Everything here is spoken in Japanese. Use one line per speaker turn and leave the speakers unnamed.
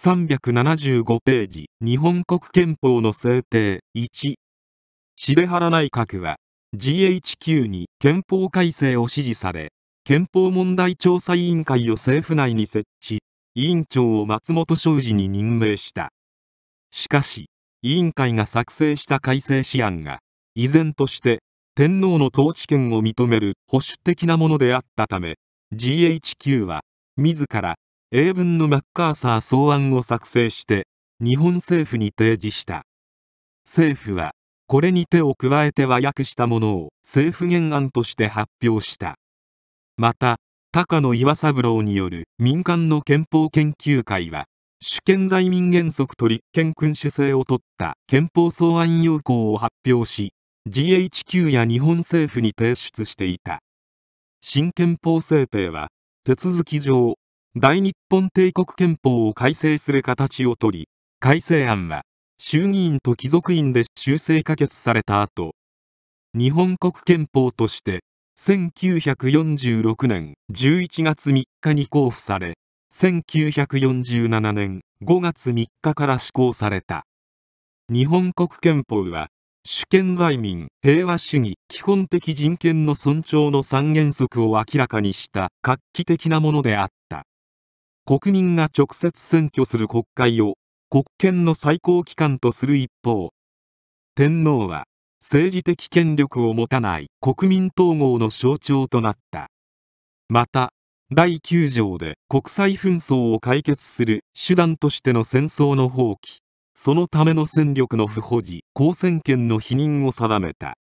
375ページ日本国憲法の制定1ハ原内閣は GHQ に憲法改正を指示され憲法問題調査委員会を政府内に設置委員長を松本商事に任命したしかし委員会が作成した改正試案が依然として天皇の統治権を認める保守的なものであったため GHQ は自ら英文のマッカーサー草案を作成して日本政府に提示した政府はこれに手を加えて和訳したものを政府原案として発表したまた高野岩三郎による民間の憲法研究会は主権在民原則と立憲君主制を取った憲法草案要項を発表し GHQ や日本政府に提出していた新憲法制定は手続き上大日本帝国憲法を改正する形をとり改正案は衆議院と貴族院で修正可決された後日本国憲法として1946年11月3日に交付され1947年5月3日から施行された日本国憲法は主権在民平和主義基本的人権の尊重の三原則を明らかにした画期的なものであった国民が直接選挙する国会を国権の最高機関とする一方天皇は政治的権力を持たない国民統合の象徴となったまた第9条で国際紛争を解決する手段としての戦争の放棄そのための戦力の不保持公選権の否認を定めた